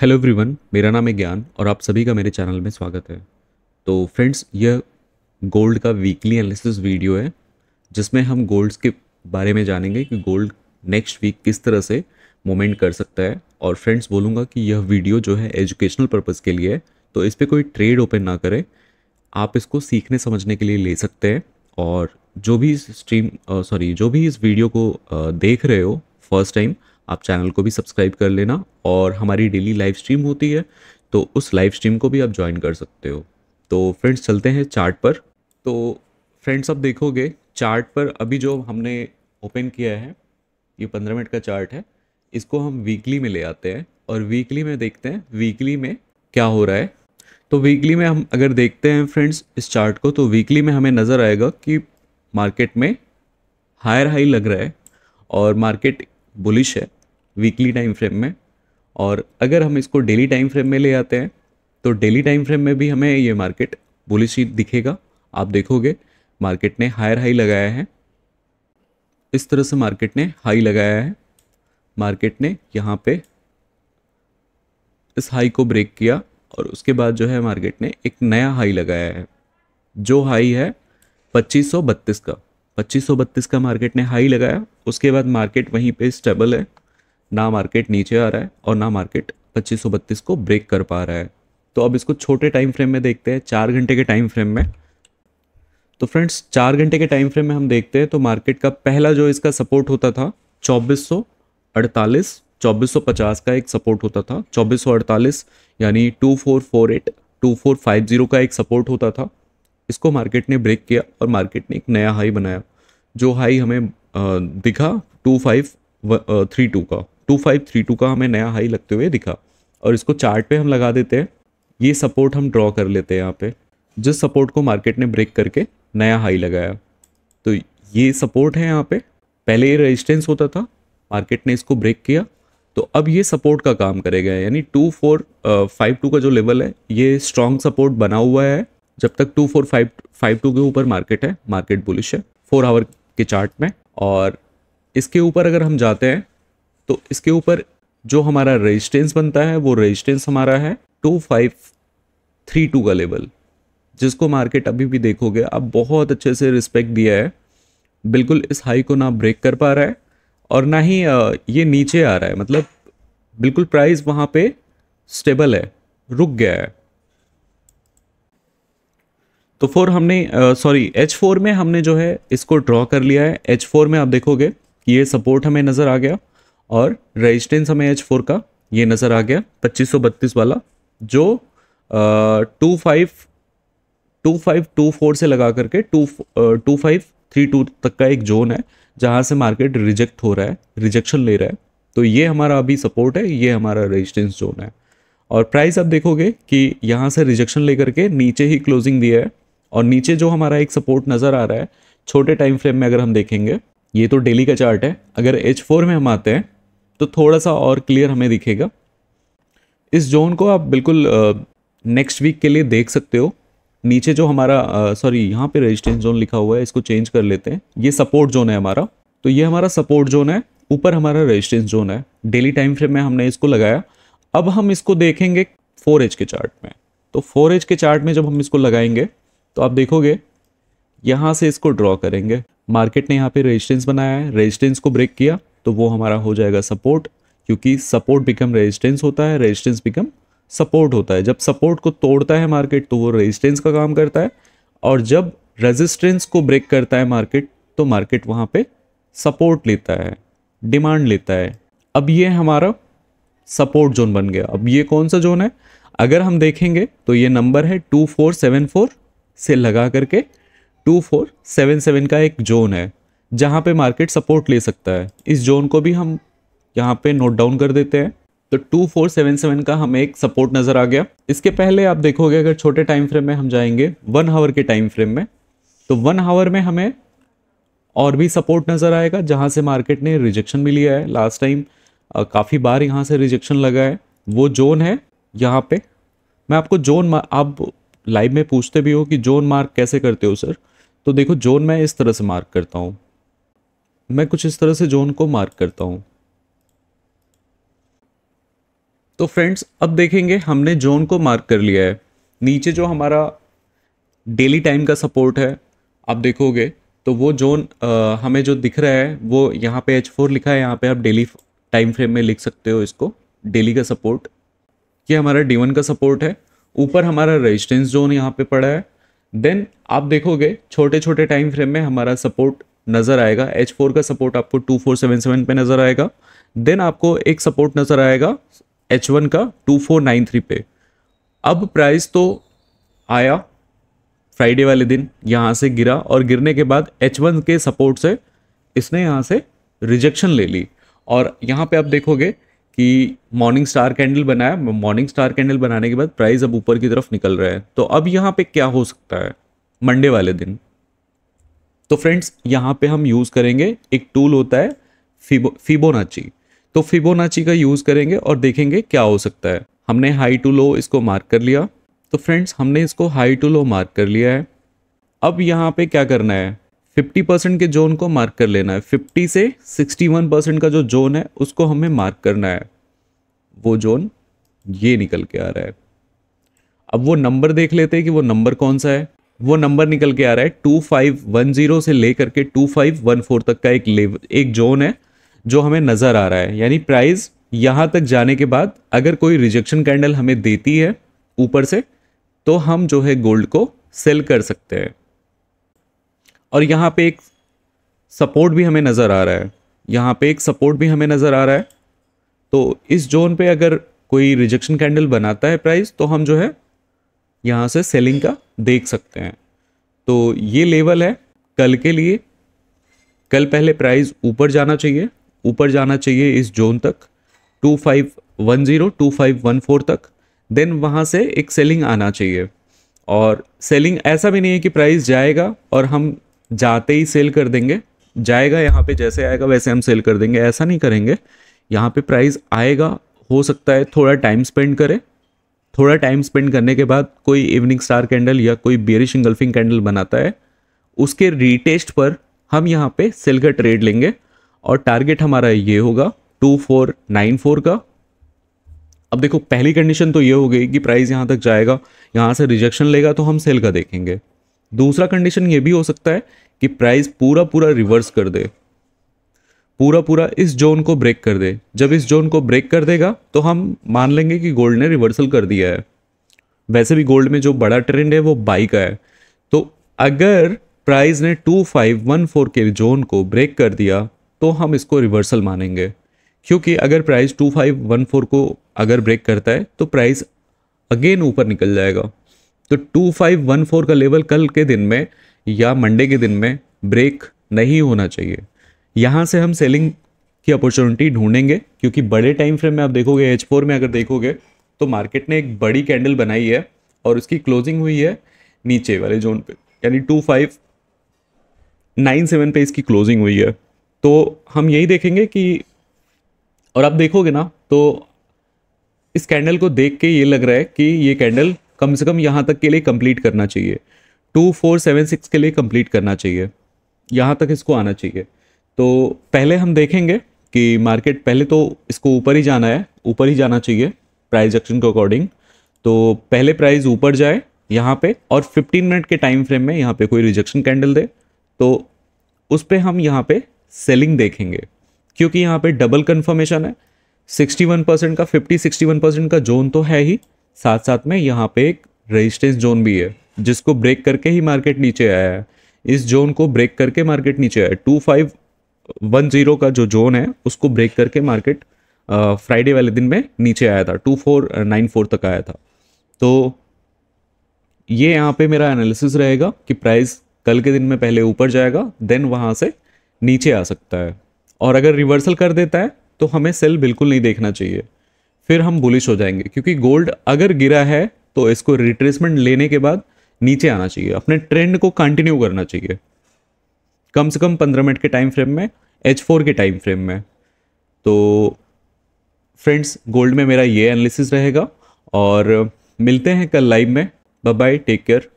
hello everyone मेरा नाम है ज्ञान और आप सभी का मेरे चैनल में स्वागत है तो फ्रेंड्स यह गोल्ड का वीकली एनालिसिस वीडियो है जिसमें हम गोल्ड्स के बारे में जानेंगे कि गोल्ड नेक्स्ट वीक किस तरह से मोमेंट कर सकता है और फ्रेंड्स बोलूँगा कि यह वीडियो जो है एजुकेशनल पर्पज़ के लिए है तो इस पर कोई ट्रेड ओपन ना करें आप इसको सीखने समझने के लिए ले सकते हैं और जो भी स्ट्रीम सॉरी जो भी इस वीडियो को आ, देख रहे हो फर्स्ट टाइम आप चैनल को भी सब्सक्राइब कर लेना और हमारी डेली लाइव स्ट्रीम होती है तो उस लाइव स्ट्रीम को भी आप ज्वाइन कर सकते हो तो फ्रेंड्स चलते हैं चार्ट पर तो फ्रेंड्स आप देखोगे चार्ट पर अभी जो हमने ओपन किया है ये पंद्रह मिनट का चार्ट है इसको हम वीकली में ले आते हैं और वीकली में देखते हैं वीकली में क्या हो रहा है तो वीकली में हम अगर देखते हैं फ्रेंड्स इस चार्ट को तो वीकली में हमें नज़र आएगा कि मार्केट में हायर हाई लग रहा है और मार्केट बुलिश है वीकली टाइम फ्रेम में और अगर हम इसको डेली टाइम फ्रेम में ले आते हैं तो डेली टाइम फ्रेम में भी हमें ये मार्केट बुलिश ही दिखेगा आप देखोगे मार्केट ने हायर हाई लगाया है इस तरह से मार्केट ने हाई लगाया है मार्केट ने यहाँ पे इस हाई को ब्रेक किया और उसके बाद जो है मार्केट ने एक नया हाई लगाया है जो हाई है पच्चीस का पच्चीस का मार्केट ने हाई लगाया उसके बाद मार्केट वहीं पे स्टेबल है ना मार्केट नीचे आ रहा है और ना मार्केट पच्चीस को ब्रेक कर पा रहा है तो अब इसको छोटे टाइम फ्रेम में देखते हैं चार घंटे के टाइम फ्रेम में तो फ्रेंड्स चार घंटे के टाइम फ्रेम में हम देखते हैं तो मार्केट का पहला जो इसका सपोर्ट होता था चौबीस सौ अड़तालीस चौबीस सौ पचास का एक सपोर्ट होता था चौबीस सौ अड़तालीस यानी two four four eight two four five zero का एक सपोर्ट होता था इसको मार्केट ने ब्रेक किया और मार्केट ने एक नया हाई बनाया जो हाई हमें दिखा टू फाइव थ्री टू का टू फाइव थ्री टू का हमें नया हाई लगते हुए दिखा और इसको चार्ट पे हम लगा देते हैं ये सपोर्ट हम ड्रॉ कर लेते हैं यहाँ पे जिस सपोर्ट को मार्केट ने ब्रेक करके नया हाई लगाया तो ये सपोर्ट है यहाँ पे पहले ये रेजिस्टेंस होता था मार्केट ने इसको ब्रेक किया तो अब ये सपोर्ट का काम करेगा यानी टू फोर फाइव टू का जो लेवल है ये स्ट्रॉन्ग सपोर्ट बना हुआ है जब तक two four five five two के ऊपर मार्केट है मार्केट बुलिश है फोर आवर के चार्ट में और इसके ऊपर अगर हम जाते हैं तो इसके ऊपर जो हमारा रेजिस्टेंस बनता है वो रेजिस्टेंस हमारा है टू फाइव थ्री टू का लेवल जिसको मार्केट अभी भी देखोगे आप बहुत अच्छे से रिस्पेक्ट दिया है बिल्कुल इस हाई को ना ब्रेक कर पा रहा है और ना ही ये नीचे आ रहा है मतलब बिल्कुल प्राइस वहाँ पे स्टेबल है रुक गया है तो फोर हमने सॉरी एच फोर में हमने जो है इसको ड्रॉ कर लिया है एच फोर में आप देखोगे ये सपोर्ट हमें नज़र आ गया और रेजिस्टेंस हमें एच फोर का ये नज़र आ गया पच्चीस सौ बत्तीस वाला जो two five two five two four से लगा करके two two five three two तक का एक जोन है जहाँ से मार्केट रिजेक्ट हो रहा है रिजेक्शन ले रहा है तो ये हमारा अभी सपोर्ट है ये हमारा रेजिस्टेंस जोन है और प्राइस आप देखोगे कि यहाँ से रिजेक्शन लेकर के नीचे ही क्लोजिंग दिया है और नीचे जो हमारा एक सपोर्ट नज़र आ रहा है छोटे टाइम फ्रेम में अगर हम देखेंगे ये तो डेली का चार्ट है अगर एच फोर में हम आते हैं तो थोड़ा सा और क्लियर हमें दिखेगा इस जोन को आप बिल्कुल नेक्स्ट वीक के लिए देख सकते हो नीचे जो हमारा सॉरी यहाँ पे रेजिस्टेंस जोन लिखा हुआ है इसको चेंज कर लेते हैं ये सपोर्ट जोन है हमारा तो ये हमारा सपोर्ट जोन है ऊपर हमारा रेजिस्टेंस जोन है डेली टाइम फ्रेम में हमने इसको लगाया अब हम इसको देखेंगे फोर एच के चार्ट में तो फोर एच के चार्ट में जब हम इसको लगाएंगे तो आप देखोगे यहाँ से इसको ड्रॉ करेंगे मार्केट ने यहाँ पे रेजिस्टेंस बनाया है रेजिस्टेंस को ब्रेक किया तो वो हमारा हो जाएगा सपोर्ट क्योंकि सपोर्ट बिकम रेजिस्टेंस होता है रेजिस्टेंस बिकम सपोर्ट होता है जब सपोर्ट को तोड़ता है मार्केट तो वो रेजिस्टेंस का काम करता है और जब रेजिस्टेंस को ब्रेक करता है मार्केट तो मार्केट वहाँ पर सपोर्ट लेता है डिमांड लेता है अब ये हमारा सपोर्ट जोन बन गया अब ये कौन सा जोन है अगर हम देखेंगे तो ये नंबर है टू फोर सेवन फोर से लगा करके टू फोर सेवन सेवन का एक जोन है जहाँ पे मार्केट सपोर्ट ले सकता है इस जोन को भी हम यहाँ पे नोट डाउन कर देते हैं तो टू फोर सेवन सेवन का हमें एक सपोर्ट नज़र आ गया इसके पहले आप देखोगे अगर छोटे टाइम फ्रेम में हम जाएंगे वन हावर के टाइम फ्रेम में तो वन हावर में हमें और भी सपोर्ट नज़र आएगा जहाँ से मार्केट ने रिजेक्शन भी लिया है लास्ट टाइम काफ़ी बार यहाँ से रिजेक्शन लगा है वो जोन है यहाँ पे मैं आपको जोन आप लाइव में पूछते भी हो कि जोन मार्क कैसे करते हो सर तो देखो जोन मैं इस तरह से मार्क करता हूँ मैं कुछ इस तरह से जोन को मार्क करता हूँ तो फ्रेंड्स अब देखेंगे हमने जोन को मार्क कर लिया है नीचे जो हमारा डेली टाइम का सपोर्ट है आप देखोगे तो वो जोन आ, हमें जो दिख रहा है वो यहाँ पे फोर लिखा है यहाँ पे आप डेली टाइम फ्रेम में लिख सकते हो इसको डेली का सपोर्ट ये हमारा D1 का सपोर्ट है ऊपर हमारा रेजिस्टेंस जोन यहाँ पे पड़ा है देन आप देखोगे छोटे छोटे टाइम फ्रेम में हमारा सपोर्ट नज़र आएगा एच फोर का सपोर्ट आपको टू फोर सेवन सेवन पर नज़र आएगा देन आपको एक सपोर्ट नज़र आएगा एच वन का टू फोर नाइन थ्री पे अब प्राइस तो आया फ्राइडे वाले दिन यहाँ से गिरा और गिरने के बाद एच वन के सपोर्ट से इसने यहाँ से रिजेक्शन ले ली और यहाँ पे आप देखोगे कि मॉर्निंग स्टार कैंडल बनाया मॉर्निंग स्टार कैंडल बनाने के बाद प्राइस अब ऊपर की तरफ निकल रहा है तो अब यहाँ पे क्या हो सकता है मंडे वाले दिन तो फ्रेंड्स यहाँ पे हम यूज़ करेंगे एक टूल होता है फिबो फिबोनाची तो फिबोनाची का यूज़ करेंगे और देखेंगे क्या हो सकता है हमने हाई टू लो इसको मार्क कर लिया तो फ्रेंड्स हमने इसको हाई टू लो मार्क कर लिया है अब यहाँ पे क्या करना है फिफ्टी परसेंट के जोन को मार्क कर लेना है फिफ्टी से सिक्सटी वन परसेंट का जो जोन है उसको हमें मार्क करना है वो जोन ये निकल के आ रहा है अब वो नंबर देख लेते हैं कि वो नंबर कौन सा है वो नंबर निकल के आ रहा है टू फाइव वन जीरो से लेकर के टू फाइव वन फोर तक का एक लेव एक जोन है जो हमें नज़र आ रहा है यानी प्राइस यहाँ तक जाने के बाद अगर कोई रिजेक्शन कैंडल हमें देती है ऊपर से तो हम जो है गोल्ड को सेल कर सकते हैं और यहाँ पे एक सपोर्ट भी हमें नज़र आ रहा है यहाँ पे एक सपोर्ट भी हमें नज़र आ रहा है तो इस जोन पे अगर कोई रिजेक्शन कैंडल बनाता है प्राइस तो हम जो है यहाँ से सेलिंग का देख सकते हैं तो ये लेवल है कल के लिए कल पहले प्राइस ऊपर जाना चाहिए ऊपर जाना चाहिए इस जोन तक 2510 2514 तक देन वहाँ से एक सेलिंग आना चाहिए और सेलिंग ऐसा भी नहीं है कि प्राइस जाएगा और हम जाते ही सेल कर देंगे जाएगा यहाँ पे जैसे आएगा वैसे हम सेल कर देंगे ऐसा नहीं करेंगे यहाँ पे प्राइस आएगा हो सकता है थोड़ा टाइम स्पेंड करें थोड़ा टाइम स्पेंड करने के बाद कोई इवनिंग स्टार कैंडल या कोई बेरिश इंगल्फिंग कैंडल बनाता है उसके रीटेस्ट पर हम यहाँ पे सेल का ट्रेड लेंगे और टारगेट हमारा ये होगा टू फोर नाइन फोर का अब देखो पहली कंडीशन तो ये हो गई कि प्राइस यहाँ तक जाएगा यहाँ से रिजेक्शन लेगा तो हम सेल का देखेंगे दूसरा कंडीशन ये भी हो सकता है कि प्राइस पूरा पूरा रिवर्स कर दे पूरा पूरा इस जोन को ब्रेक कर दे जब इस जोन को ब्रेक कर देगा तो हम मान लेंगे कि गोल्ड ने रिवर्सल कर दिया है वैसे भी गोल्ड में जो बड़ा ट्रेंड है वो बाई का है तो अगर प्राइस ने 2514 के जोन को ब्रेक कर दिया तो हम इसको रिवर्सल मानेंगे क्योंकि अगर प्राइस 2514 को अगर ब्रेक करता है तो प्राइस अगेन ऊपर निकल जाएगा तो टू फाइव वन फोर का लेवल कल के दिन में या मंडे के दिन में ब्रेक नहीं होना चाहिए यहाँ से हम सेलिंग की अपॉर्चुनिटी ढूंढेंगे क्योंकि बड़े टाइम फ्रेम में आप देखोगे एच फोर में अगर देखोगे तो मार्केट ने एक बड़ी कैंडल बनाई है और उसकी क्लोजिंग हुई है नीचे वाले जोन पे यानी टू फाइव नाइन सेवन पे इसकी क्लोजिंग हुई है तो हम यही देखेंगे कि और आप देखोगे ना तो इस कैंडल को देख के ये लग रहा है कि ये कैंडल कम से कम यहाँ तक के लिए कंप्लीट करना चाहिए टू फोर सेवन सिक्स के लिए कंप्लीट करना चाहिए यहाँ तक इसको आना चाहिए तो पहले हम देखेंगे कि मार्केट पहले तो इसको ऊपर ही जाना है ऊपर ही जाना चाहिए प्राइस एक्शन के अकॉर्डिंग तो पहले प्राइस ऊपर जाए यहाँ पे और 15 मिनट के टाइम फ्रेम में यहाँ पे कोई रिजेक्शन कैंडल दे तो उस पर हम यहाँ पे सेलिंग देखेंगे क्योंकि यहाँ पे डबल कन्फर्मेशन है 61 परसेंट का 50 61 परसेंट का जोन तो है ही साथ साथ में यहाँ पे एक रेजिस्टेंस जोन भी है जिसको ब्रेक करके ही मार्केट नीचे आया है इस जोन को ब्रेक करके मार्केट नीचे आया टू फाइव वन जीरो का जो जोन है उसको ब्रेक करके मार्केट फ्राइडे वाले दिन में नीचे आया था टू फोर नाइन फोर तक आया था तो ये यहाँ पे मेरा एनालिसिस रहेगा कि प्राइस कल के दिन में पहले ऊपर जाएगा देन वहाँ से नीचे आ सकता है और अगर रिवर्सल कर देता है तो हमें सेल बिल्कुल नहीं देखना चाहिए फिर हम बुलिश हो जाएंगे क्योंकि गोल्ड अगर गिरा है तो इसको रिट्रेसमेंट लेने के बाद नीचे आना चाहिए अपने ट्रेंड को कंटिन्यू करना चाहिए कम से कम पंद्रह मिनट के टाइम फ्रेम में एच फोर के टाइम फ्रेम में तो फ्रेंड्स गोल्ड में मेरा ये एनालिसिस रहेगा और मिलते हैं कल लाइव में बाय टेक केयर